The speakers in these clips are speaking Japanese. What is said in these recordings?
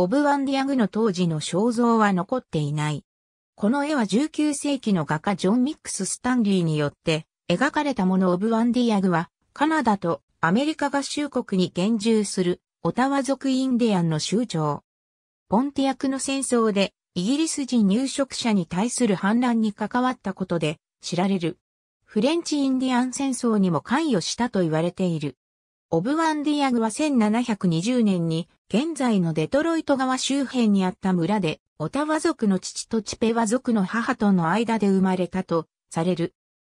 オブ・ワンディアグの当時の肖像は残っていない。この絵は19世紀の画家ジョン・ミックス・スタンリーによって描かれたものオブ・ワンディアグはカナダとアメリカ合衆国に厳重するオタワ族インディアンの州長。ポンティアクの戦争でイギリス人入植者に対する反乱に関わったことで知られる。フレンチ・インディアン戦争にも関与したと言われている。オブ・ワンディアグは1720年に現在のデトロイト川周辺にあった村で、オタワ族の父とチペワ族の母との間で生まれたとされる。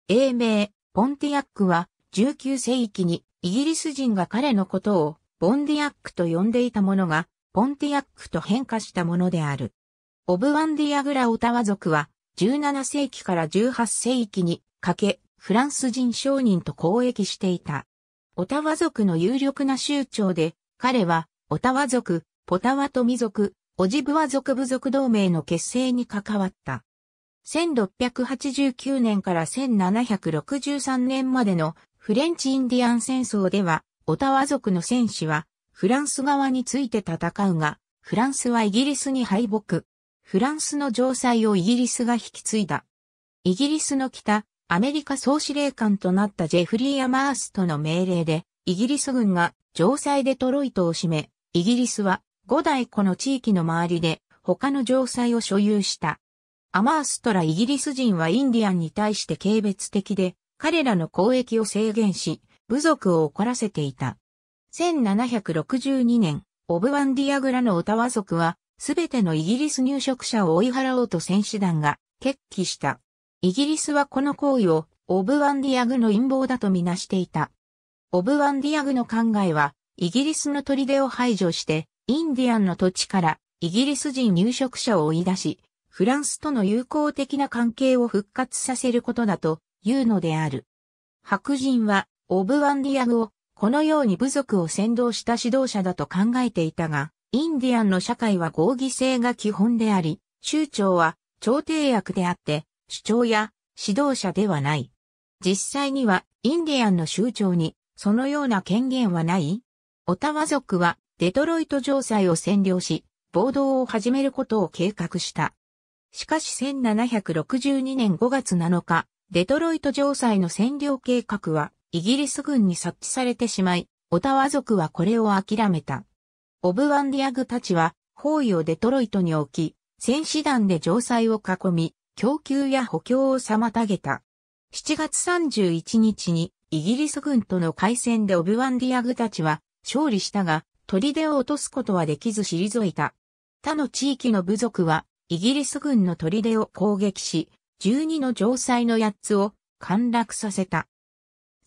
英名、ポンティアックは19世紀にイギリス人が彼のことをボンディアックと呼んでいたものが、ポンティアックと変化したものである。オブワンディアグラオタワ族は17世紀から18世紀にかけ、フランス人商人と交易していた。オタワ族の有力な州長で、彼はオタワ族、ポタワトミ族、オジブワ族部族同盟の結成に関わった。1689年から1763年までのフレンチ・インディアン戦争では、オタワ族の戦士はフランス側について戦うが、フランスはイギリスに敗北。フランスの城塞をイギリスが引き継いだ。イギリスの北、アメリカ総司令官となったジェフリー・アマーストの命令で、イギリス軍が城塞でトロイトを占め、イギリスは五代湖の地域の周りで他の城塞を所有した。アマーストライギリス人はインディアンに対して軽蔑的で、彼らの交易を制限し、部族を怒らせていた。1762年、オブワンディアグラのオタワ族は、すべてのイギリス入植者を追い払おうと選手団が決起した。イギリスはこの行為をオブワンディアグの陰謀だとみなしていた。オブワンディアグの考えは、イギリスの砦を排除して、インディアンの土地からイギリス人入植者を追い出し、フランスとの友好的な関係を復活させることだというのである。白人は、オブワンディアグを、このように部族を先導した指導者だと考えていたが、インディアンの社会は合議制が基本であり、州長は調停役であって、主張や指導者ではない。実際には、インディアンの州長に、そのような権限はないオタワ族はデトロイト城塞を占領し、暴動を始めることを計画した。しかし1762年5月7日、デトロイト城塞の占領計画はイギリス軍に察知されてしまい、オタワ族はこれを諦めた。オブワンディアグたちは包囲をデトロイトに置き、戦士団で城塞を囲み、供給や補強を妨げた。7月31日にイギリス軍との海戦でオブワンディアグたちは勝利したが、砦を落とすことはできず退いた。他の地域の部族は、イギリス軍の砦を攻撃し、12の城塞の8つを陥落させた。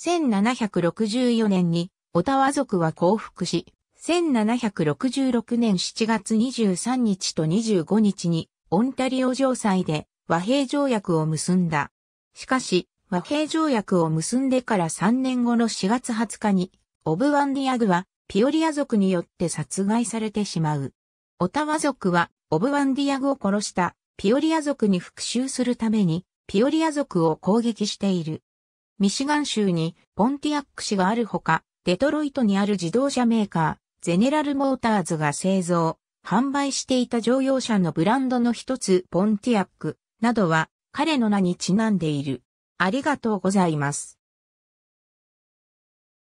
1764年に、オタワ族は降伏し、1766年7月23日と25日に、オンタリオ城塞で和平条約を結んだ。しかし、和平条約を結んでから3年後の4月20日に、オブワンディアグは、ピオリア族によって殺害されてしまう。オタワ族は、オブワンディアグを殺したピオリア族に復讐するために、ピオリア族を攻撃している。ミシガン州にポンティアック市があるほか、デトロイトにある自動車メーカー、ゼネラルモーターズが製造、販売していた乗用車のブランドの一つ、ポンティアックなどは彼の名にちなんでいる。ありがとうございます。